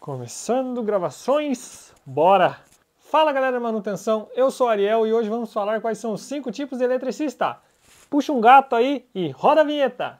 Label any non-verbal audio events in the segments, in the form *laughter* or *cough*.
Começando gravações, bora! Fala galera da manutenção, eu sou Ariel e hoje vamos falar quais são os cinco tipos de eletricista. Puxa um gato aí e roda a vinheta!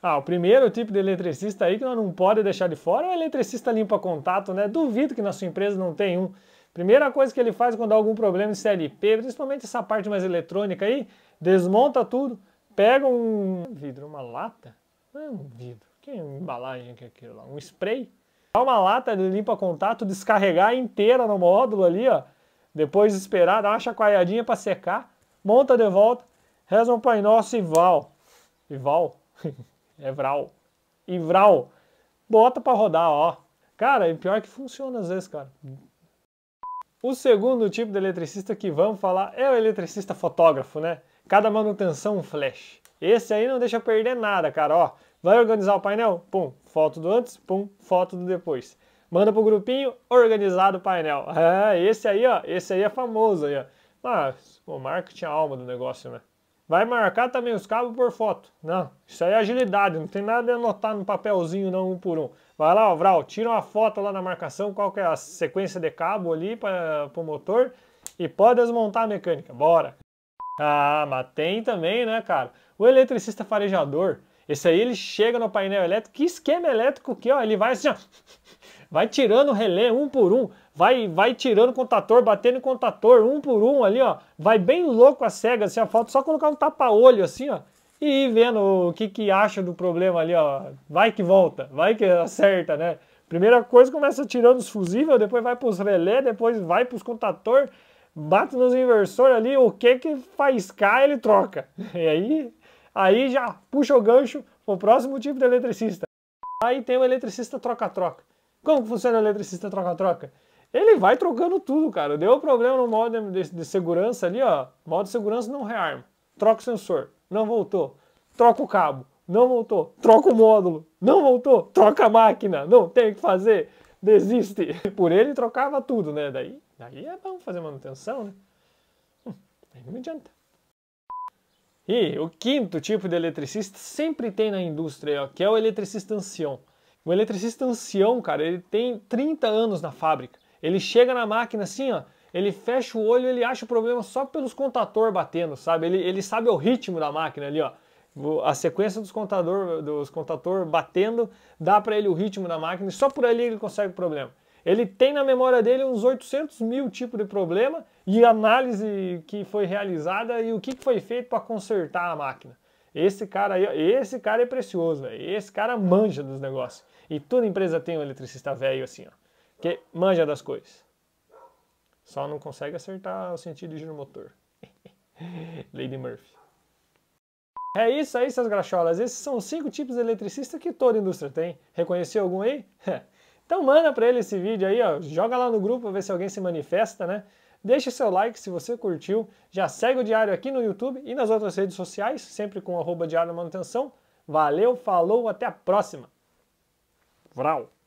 Ah, o primeiro tipo de eletricista aí que nós não pode deixar de fora é o eletricista limpa contato, né? Duvido que na sua empresa não tem um. Primeira coisa que ele faz quando há algum problema em CLP, principalmente essa parte mais eletrônica aí, desmonta tudo, pega um vidro, uma lata, não é um vidro, que embalagem que é aquilo lá, um spray, dá uma lata, limpa contato, descarregar inteira no módulo ali, ó, depois esperar, dá uma chacoalhadinha para secar, monta de volta, reza um Pai Nosso e val, e val, *laughs* é vral, e vral, bota para rodar, ó. Cara, e pior que funciona às vezes, cara. O segundo tipo de eletricista que vamos falar é o eletricista fotógrafo, né? Cada manutenção um flash. Esse aí não deixa perder nada, cara, ó. Vai organizar o painel? Pum, foto do antes, pum, foto do depois. Manda pro grupinho, organizado o painel. É, esse aí, ó, esse aí é famoso aí, ó. Mas o marketing tinha é alma do negócio, né? Vai marcar também os cabos por foto. Não, isso aí é agilidade, não tem nada de anotar no papelzinho não, um por um. Vai lá, ó, Vral, tira uma foto lá na marcação, qual que é a sequência de cabo ali para o motor e pode desmontar a mecânica, bora. Ah, mas tem também, né, cara? O eletricista farejador, esse aí ele chega no painel elétrico, que esquema elétrico que, ó, ele vai assim, ó, *laughs* vai tirando o relé um por um vai vai tirando contator, batendo em contator, um por um ali, ó. Vai bem louco a cega, assim, a falta só colocar um tapa-olho assim, ó. E ir vendo o que que acha do problema ali, ó. Vai que volta, vai que *laughs* acerta, né? Primeira coisa começa tirando os fusíveis, depois vai para os relé, depois vai para os contator, bate nos inversores ali, o que que faz cá, ele troca. *laughs* E aí, aí já puxa o gancho pro próximo tipo de eletricista. Aí tem o eletricista troca-troca. Como funciona o eletricista troca-troca? Ele vai trocando tudo, cara. Deu problema no modo de, de segurança ali, ó. Modo de segurança não rearma. Troca o sensor. Não voltou. Troca o cabo. Não voltou. Troca o módulo. Não voltou. Troca a máquina. Não tem o que fazer. Desiste. *laughs* Por ele trocava tudo, né? Daí, daí é bom fazer manutenção, né? Hum, não adianta. E o quinto tipo de eletricista sempre tem na indústria, ó, que é o eletricista ancião. O eletricista ancião, cara, ele tem 30 anos na fábrica. Ele chega na máquina assim, ó, ele fecha o olho, ele acha o problema só pelos contator batendo, sabe? Ele, ele sabe o ritmo da máquina ali, ó. A sequência dos contador, dos contator batendo dá para ele o ritmo da máquina e só por ali ele consegue o problema. Ele tem na memória dele uns 800 mil tipos de problema e análise que foi realizada e o que foi feito para consertar a máquina. Esse cara aí, esse cara é precioso, velho. Esse cara manja dos negócios. E toda empresa tem um eletricista velho assim, ó que manja das coisas. Só não consegue acertar o sentido de giro motor. *laughs* Lady Murphy. É isso aí, seus graxolas. Esses são os cinco tipos de eletricista que toda indústria tem. Reconheceu algum aí? *laughs* Então manda para ele esse vídeo aí, ó. joga lá no grupo para ver se alguém se manifesta, né? Deixe seu like se você curtiu, já segue o Diário aqui no YouTube e nas outras redes sociais, sempre com arroba Diário Manutenção. Valeu, falou, até a próxima. Vral!